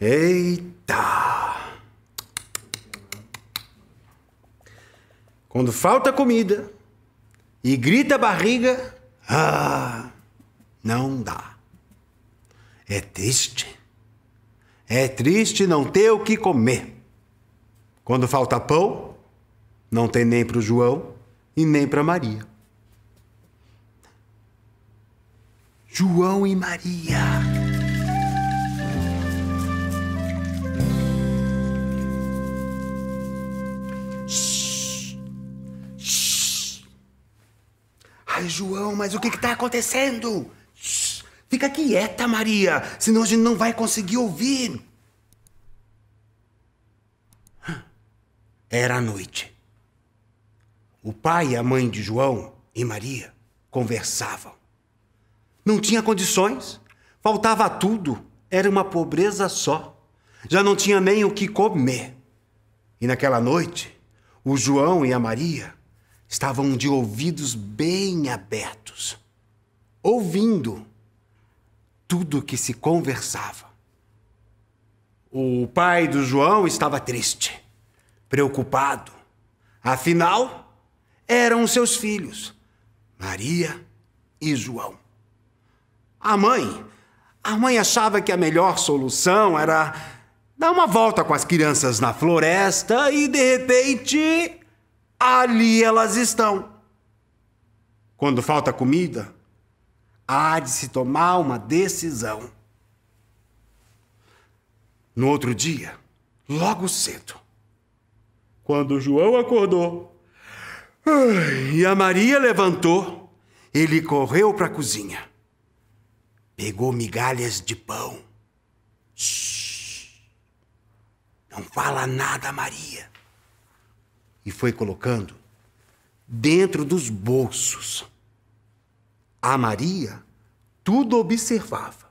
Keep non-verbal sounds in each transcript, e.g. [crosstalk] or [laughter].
Eita! Quando falta comida e grita a barriga, ah, não dá. É triste. É triste não ter o que comer. Quando falta pão, não tem nem para o João e nem para Maria. João e Maria. João, mas o que está acontecendo? Shhh, fica quieta, Maria, senão a gente não vai conseguir ouvir. Era a noite. O pai e a mãe de João e Maria conversavam. Não tinha condições, faltava tudo, era uma pobreza só. Já não tinha nem o que comer. E naquela noite, o João e a Maria estavam de ouvidos bem abertos, ouvindo tudo que se conversava. O pai do João estava triste, preocupado. Afinal, eram seus filhos, Maria e João. A mãe, a mãe achava que a melhor solução era dar uma volta com as crianças na floresta e de repente ali elas estão. Quando falta comida, há de se tomar uma decisão. No outro dia, logo cedo, quando João acordou e a Maria levantou, ele correu para a cozinha. Pegou migalhas de pão. Shhh. Não fala nada, Maria e foi colocando dentro dos bolsos. A Maria tudo observava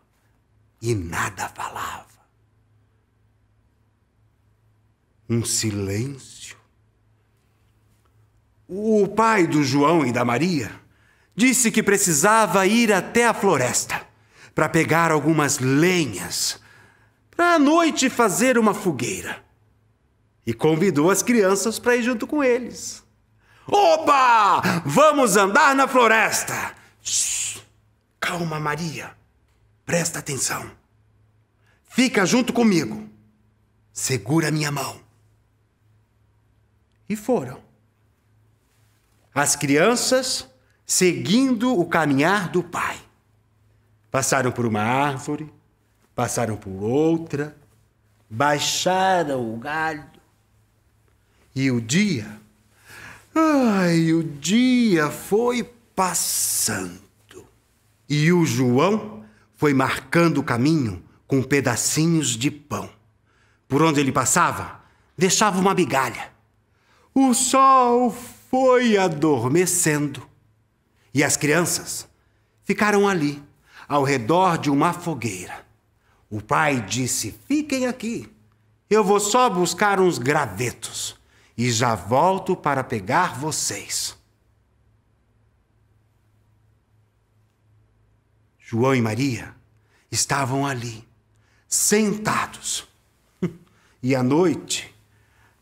e nada falava. Um silêncio. O pai do João e da Maria disse que precisava ir até a floresta para pegar algumas lenhas para à noite fazer uma fogueira e convidou as crianças para ir junto com eles. Oba! Vamos andar na floresta! Shhh. Calma, Maria. Presta atenção. Fica junto comigo. Segura minha mão. E foram. As crianças seguindo o caminhar do pai. Passaram por uma árvore, passaram por outra, baixaram o galho, e o dia, ai, o dia foi passando. E o João foi marcando o caminho com pedacinhos de pão. Por onde ele passava, deixava uma migalha. O sol foi adormecendo e as crianças ficaram ali, ao redor de uma fogueira. O pai disse: Fiquem aqui, eu vou só buscar uns gravetos e já volto para pegar vocês. João e Maria estavam ali, sentados. [laughs] E a noite,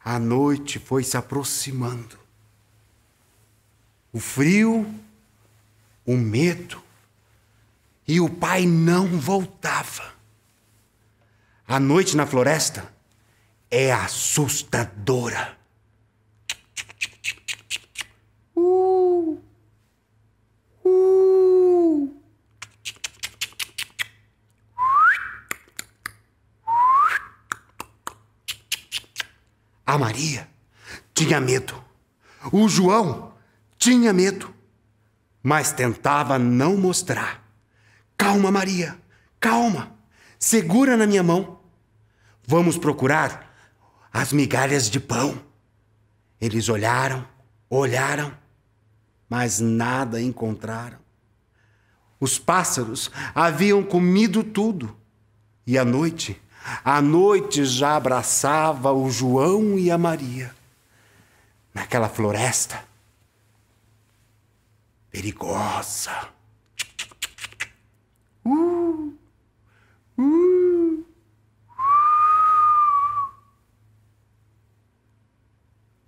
a noite foi se aproximando. O frio, o medo, e o pai não voltava. A noite na floresta é assustadora. A Maria tinha medo. O João tinha medo, mas tentava não mostrar. Calma, Maria, calma. Segura na minha mão. Vamos procurar as migalhas de pão. Eles olharam, olharam, mas nada encontraram. Os pássaros haviam comido tudo e à noite a noite já abraçava o João e a Maria naquela floresta perigosa. Uh, uh.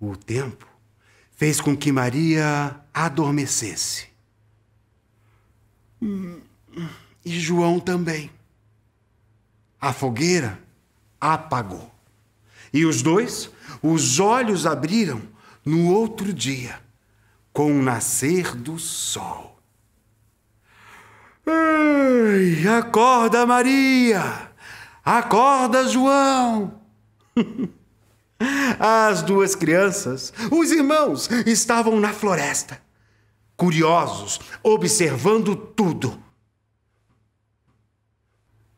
O tempo fez com que Maria adormecesse. Hum, hum, e João também a fogueira apagou. E os dois, os olhos abriram no outro dia, com o nascer do sol. Ei, acorda, Maria! Acorda, João! [laughs] As duas crianças, os irmãos, estavam na floresta, curiosos, observando tudo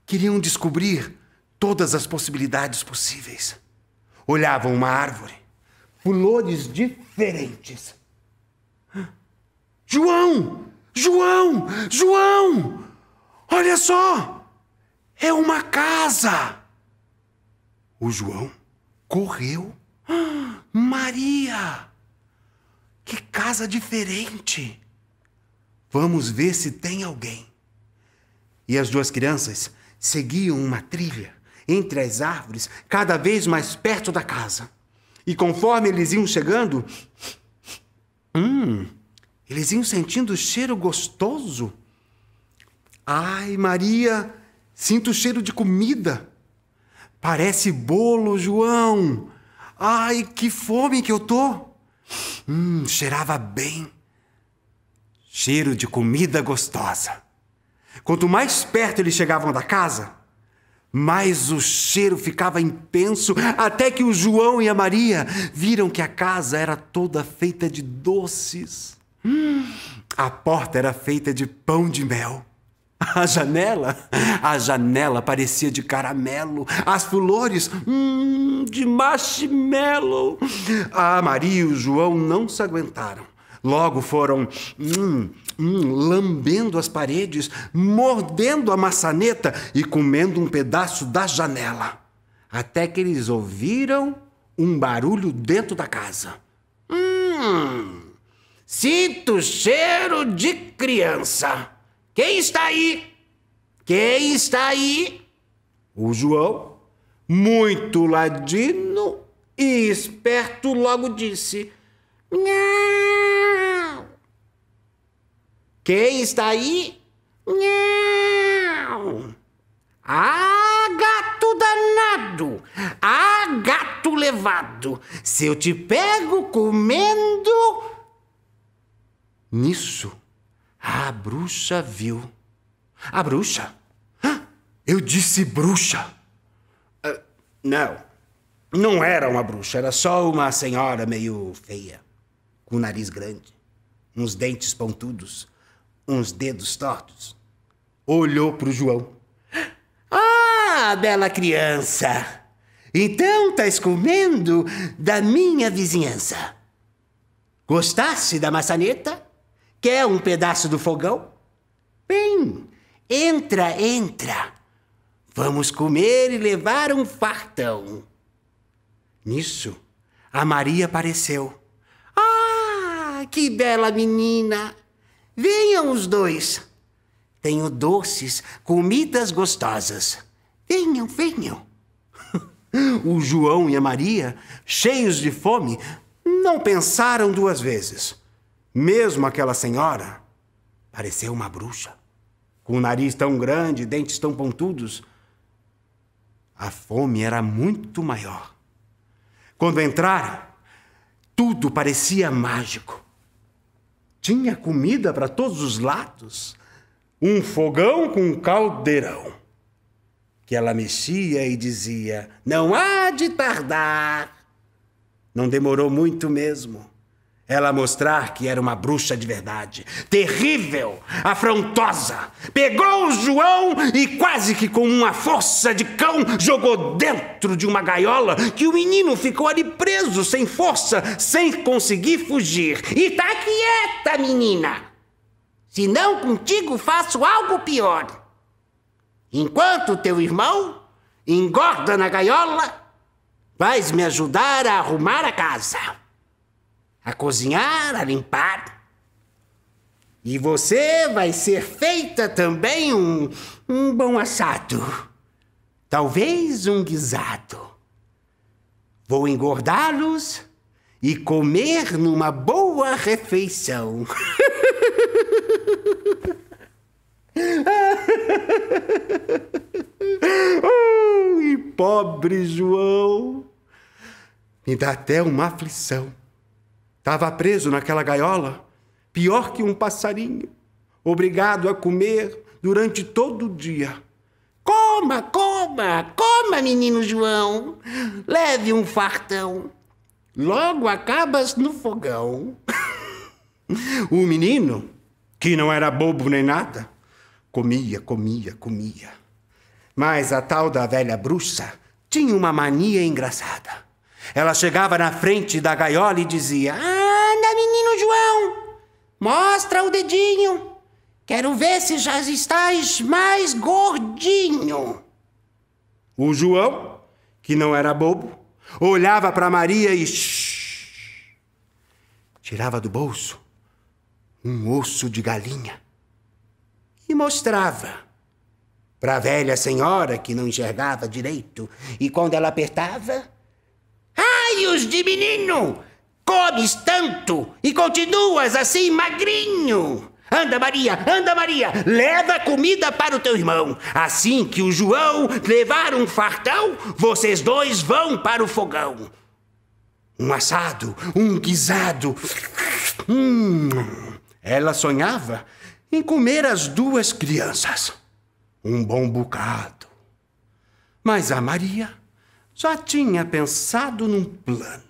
Queriam descobrir todas as possibilidades possíveis. Olhavam uma árvore, flores diferentes. João! João! João! Olha só! É uma casa! O João correu. Maria! Que casa diferente! Vamos ver se tem alguém. E as duas crianças seguiam uma trilha entre as árvores, cada vez mais perto da casa. E conforme eles iam chegando, hum, eles iam sentindo o cheiro gostoso. Ai, Maria, sinto o cheiro de comida. Parece bolo, João. Ai, que fome que eu tô. Hum, cheirava bem. Cheiro de comida gostosa. Quanto mais perto eles chegavam da casa, mais o cheiro ficava intenso até que o João e a Maria viram que a casa era toda feita de doces. A porta era feita de pão de mel. A janela, a janela parecia de caramelo, as flores, hum, de marshmallow. A Maria e o João não se aguentaram. Logo foram hum, hum, lambendo as paredes, mordendo a maçaneta e comendo um pedaço da janela, até que eles ouviram um barulho dentro da casa. Hum, sinto cheiro de criança. Quem está aí? Quem está aí? O João, muito ladino e esperto, logo disse. Quem está aí? Não! Ah, gato danado! Ah, gato levado! Se eu te pego comendo. Nisso, a bruxa viu. A bruxa? Eu disse bruxa! Uh, não, não era uma bruxa, era só uma senhora meio feia, com um nariz grande, uns dentes pontudos uns dedos tortos, olhou para o João. Ah, bela criança! Então estás comendo da minha vizinhança. Gostaste da maçaneta? Quer é um pedaço do fogão? Bem, entra, entra. Vamos comer e levar um fartão. Nisso, a Maria apareceu. Ah, que bela menina! Venham os dois. Tenho doces, comidas gostosas. Venham, venham. [laughs] O João e a Maria, cheios de fome, não pensaram duas vezes. Mesmo aquela senhora pareceu uma bruxa, com o nariz tão grande, dentes tão pontudos. A fome era muito maior. Quando entraram, tudo parecia mágico. Tinha comida para todos os lados. Um fogão com um caldeirão. Que ela mexia e dizia: Não há de tardar. Não demorou muito mesmo. Ela mostrar que era uma bruxa de verdade, terrível, afrontosa. Pegou o João e quase que com uma força de cão jogou dentro de uma gaiola que o menino ficou ali preso, sem força, sem conseguir fugir. E tá quieta, menina! Se não contigo faço algo pior. Enquanto teu irmão engorda na gaiola, vais me ajudar a arrumar a casa a cozinhar, a limpar. E você vai ser feita também um, um bom assado. Talvez um guisado. Vou engordá-los e comer numa boa refeição. oh, [laughs] e pobre João, me dá até uma aflição. Estava preso naquela gaiola, pior que um passarinho, obrigado a comer durante todo o dia. Coma, coma, coma, menino João, leve um fartão. Logo acabas no fogão. [laughs] o menino, que não era bobo nem nada, comia, comia, comia. Mas a tal da velha bruxa tinha uma mania engraçada ela chegava na frente da gaiola e dizia: Anda, menino João, mostra o dedinho. Quero ver se já estás mais gordinho. O João, que não era bobo, olhava para Maria e shh, tirava do bolso um osso de galinha e mostrava para a velha senhora que não enxergava direito. E quando ela apertava, seios de menino. Comes tanto e continuas assim magrinho. Anda, Maria, anda, Maria, leva comida para o teu irmão. Assim que o João levar um fartão, vocês dois vão para o fogão. Um assado, um guisado. Hum, ela sonhava em comer as duas crianças. Um bom bocado. Mas a Maria já tinha pensado num plano.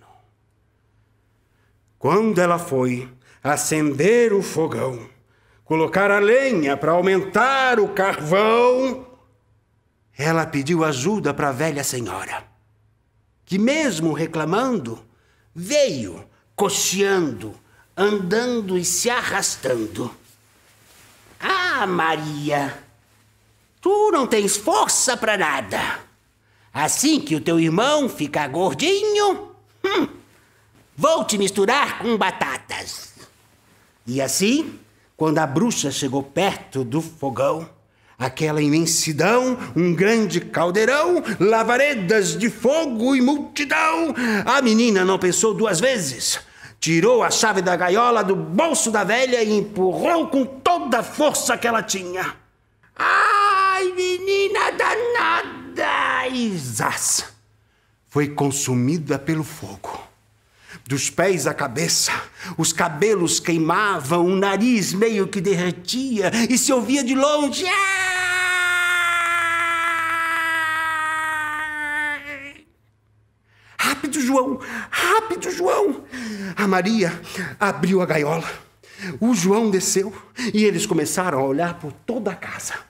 Quando ela foi acender o fogão, colocar a lenha para aumentar o carvão, ela pediu ajuda para a velha senhora, que, mesmo reclamando, veio cocheando, andando e se arrastando. Ah, Maria, tu não tens força para nada. Assim que o teu irmão ficar gordinho, hum, vou te misturar com batatas. E assim, quando a bruxa chegou perto do fogão, aquela imensidão, um grande caldeirão, lavaredas de fogo e multidão. A menina não pensou duas vezes. Tirou a chave da gaiola do bolso da velha e empurrou com toda a força que ela tinha. Ai, menina danada! e foi consumida pelo fogo. Dos pés à cabeça, os cabelos queimavam, o nariz meio que derretia e se ouvia de longe. Rápido, João! Rápido, João! A Maria abriu a gaiola. O João desceu e eles começaram a olhar por toda a casa.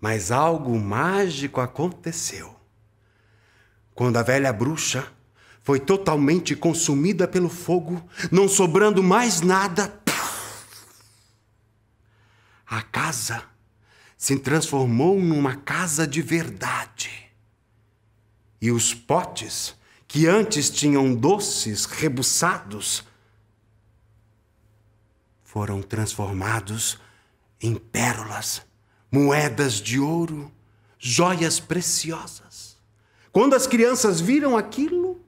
Mas algo mágico aconteceu. Quando a velha bruxa foi totalmente consumida pelo fogo, não sobrando mais nada, a casa se transformou numa casa de verdade. E os potes, que antes tinham doces rebuçados, foram transformados em pérolas moedas de ouro, joias preciosas. Quando as crianças viram aquilo,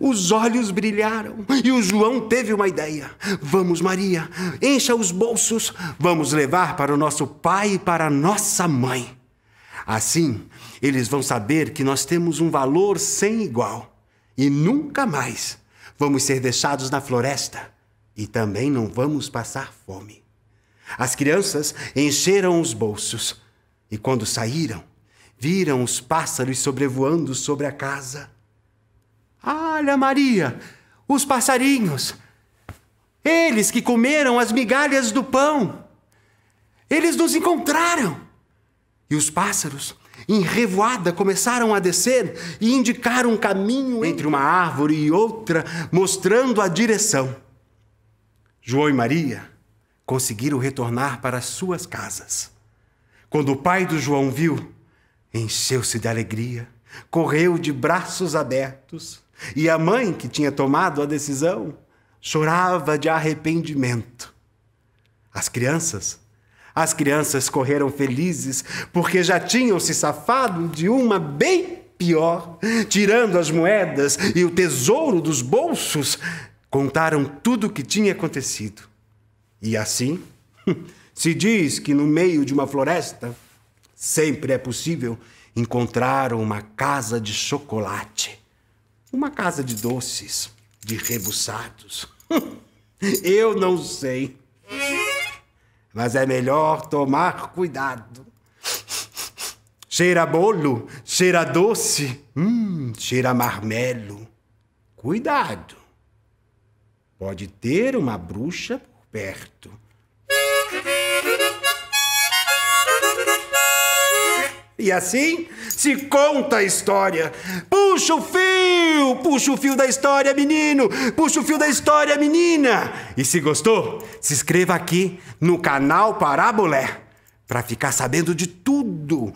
os olhos brilharam e o João teve uma ideia. Vamos, Maria, encha os bolsos, vamos levar para o nosso pai e para a nossa mãe. Assim, eles vão saber que nós temos um valor sem igual e nunca mais vamos ser deixados na floresta e também não vamos passar fome. As crianças encheram os bolsos e, quando saíram, viram os pássaros sobrevoando sobre a casa. Olha, Maria, os passarinhos! Eles que comeram as migalhas do pão! Eles nos encontraram! E os pássaros, em revoada, começaram a descer e indicaram um caminho entre uma árvore e outra, mostrando a direção. João e Maria conseguiram retornar para suas casas. Quando o pai do João viu, encheu-se de alegria, correu de braços abertos, e a mãe, que tinha tomado a decisão, chorava de arrependimento. As crianças, as crianças correram felizes porque já tinham se safado de uma bem pior, tirando as moedas e o tesouro dos bolsos, contaram tudo o que tinha acontecido. E assim, [laughs] se diz que no meio de uma floresta sempre é possível encontrar uma casa de chocolate, uma casa de doces, de rebuçados. [laughs] Eu não sei. Mas é melhor tomar cuidado. Cheira bolo, cheira doce, hum, cheira marmelo. Cuidado. Pode ter uma bruxa perto. E assim se conta a história. Puxa o fio, puxa o fio da história, menino, puxa o fio da história, menina. E se gostou, se inscreva aqui no canal Parabolé para ficar sabendo de tudo.